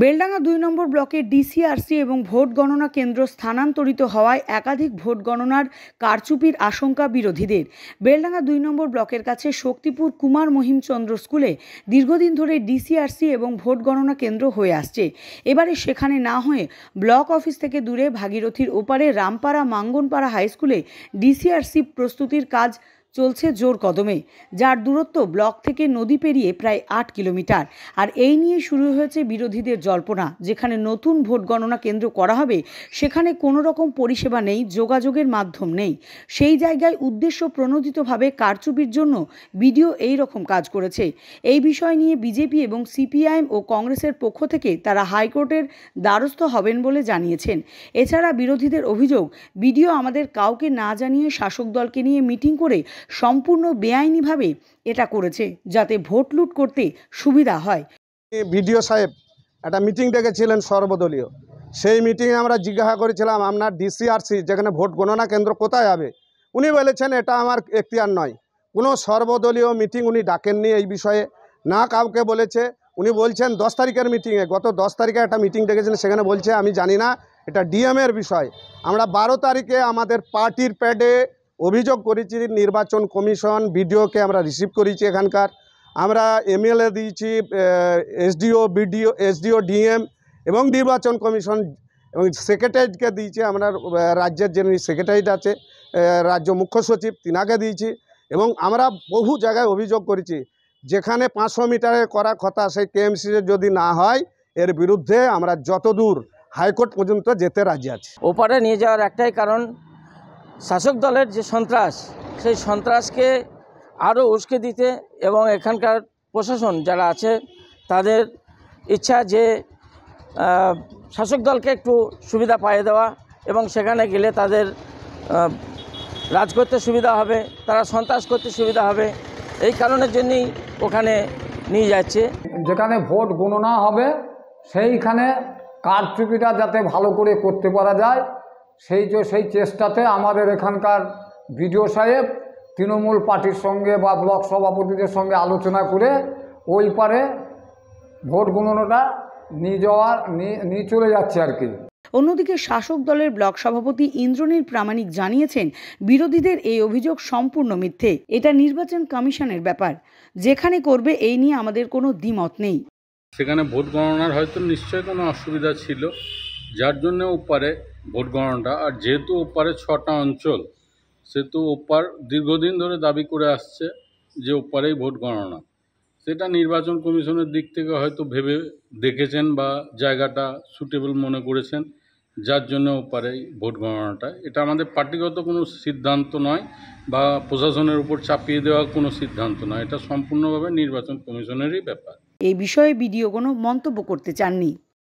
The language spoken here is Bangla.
বেলডাঙ্গা দুই নম্বর ব্লকে ডিসিআরসি এবং ভোট গণনা কেন্দ্র স্থানান্তরিত হওয়ায় একাধিক ভোট গণনার কারচুপির আশঙ্কা বিরোধীদের বেলডাঙ্গা দুই নম্বর ব্লকের কাছে শক্তিপুর কুমার মহিমচন্দ্র স্কুলে দীর্ঘদিন ধরে ডিসিআরসি এবং ভোট গণনা কেন্দ্র হয়ে আসছে এবারে সেখানে না হয়ে ব্লক অফিস থেকে দূরে ভাগীরথীর ওপারে রামপাড়া মাঙ্গনপাড়া হাইস্কুলে ডিসিআরসি প্রস্তুতির কাজ চলছে জোর কদমে যার দূরত্ব ব্লক থেকে নদী পেরিয়ে প্রায় আট কিলোমিটার আর এই নিয়ে শুরু হয়েছে বিরোধীদের জল্পনা যেখানে নতুন ভোট গণনা কেন্দ্র করা হবে সেখানে কোনো রকম পরিষেবা নেই যোগাযোগের মাধ্যম নেই সেই জায়গায় উদ্দেশ্য প্রণোদিতভাবে কারচুপির জন্য বিডিও এই রকম কাজ করেছে এই বিষয় নিয়ে বিজেপি এবং সিপিআইএম ও কংগ্রেসের পক্ষ থেকে তারা হাইকোর্টের দ্বারস্থ হবেন বলে জানিয়েছেন এছাড়া বিরোধীদের অভিযোগ বিডিও আমাদের কাউকে না জানিয়ে শাসক দলকে নিয়ে মিটিং করে সম্পূর্ণ বেআইনিভাবে এটা করেছে যাতে ভোট লুট করতে সুবিধা হয় ভিডিও সাহেব একটা মিটিং ডেকেছিলেন সর্বদলীয় সেই মিটিংয়ে আমরা জিজ্ঞাসা করেছিলাম আপনার ডিসিআরসি যেখানে ভোট গণনা কেন্দ্র কোথায় হবে উনি বলেছেন এটা আমার এখতিয়ার নয় কোনো সর্বদলীয় মিটিং উনি ডাকেননি এই বিষয়ে না কাউকে বলেছে উনি বলছেন দশ তারিখের মিটিংয়ে গত দশ তারিখে একটা মিটিং ডেকেছেন সেখানে বলছে আমি জানি না এটা ডিএমের বিষয় আমরা বারো তারিখে আমাদের পার্টির প্যাডে অভিযোগ করেছি নির্বাচন কমিশন বিডিওকে আমরা রিসিভ করেছি এখানকার আমরা এমএলএ দিয়েছি এসডিও বিডিও এসডিও ডিএম এবং নির্বাচন কমিশন এবং সেক্রেটারিকে দিয়েছি আমরা রাজ্যের যিনি সেক্রেটারি আছে রাজ্য মুখ্য সচিব তিনাকে দিয়েছি এবং আমরা বহু জায়গায় অভিযোগ করেছি যেখানে পাঁচশো মিটারে করা কথা সেই কেএমসি যদি না হয় এর বিরুদ্ধে আমরা যতদূর হাইকোর্ট পর্যন্ত যেতে রাজি আছি ওপারে নিয়ে যাওয়ার একটাই কারণ শাসক দলের যে সন্ত্রাস সেই সন্ত্রাসকে আরও উস্কে দিতে এবং এখানকার প্রশাসন যারা আছে তাদের ইচ্ছা যে শাসক দলকে একটু সুবিধা পাইয়ে দেওয়া এবং সেখানে গেলে তাদের রাজ করতে সুবিধা হবে তারা সন্ত্রাস করতে সুবিধা হবে এই কারণের জন্যই ওখানে নিয়ে যাচ্ছে যেখানে ভোট গণনা হবে সেইখানে কারচুপিটা যাতে ভালো করে করতে পারা যায় সেই যে সেই চেষ্টাতে আমাদের এখানকার বিডিও সাহেব তৃণমূল পার্টির সঙ্গে বা ব্লক সভাপতিদের সঙ্গে আলোচনা করে ওই পারে ভোট গণনাটা নিয়ে যাওয়ার নিয়ে চলে যাচ্ছে আর কি অন্যদিকে শাসক দলের ব্লক সভাপতি ইন্দ্রনীল প্রামাণিক জানিয়েছেন বিরোধীদের এই অভিযোগ সম্পূর্ণ মিথ্যে এটা নির্বাচন কমিশনের ব্যাপার যেখানে করবে এই নিয়ে আমাদের কোনো দ্বিমত নেই সেখানে ভোট গণনার হয়তো নিশ্চয় কোনো অসুবিধা ছিল যার জন্য পারে ভোট গণনাটা আর যেহেতু ওপারে ছটা অঞ্চল সেহেতু ওপার দীর্ঘদিন ধরে দাবি করে আসছে যে ওপারেই ভোট গণনা সেটা নির্বাচন কমিশনের দিক থেকে হয়তো ভেবে দেখেছেন বা জায়গাটা সুটেবল মনে করেছেন যার জন্য ওপারেই ভোট গণনাটা এটা আমাদের পার্টিগত কোনো সিদ্ধান্ত নয় বা প্রশাসনের উপর চাপিয়ে দেওয়া কোনো সিদ্ধান্ত নয় এটা সম্পূর্ণভাবে নির্বাচন কমিশনেরই ব্যাপার এই বিষয়ে বিডিও কোনো মন্তব্য করতে চাননি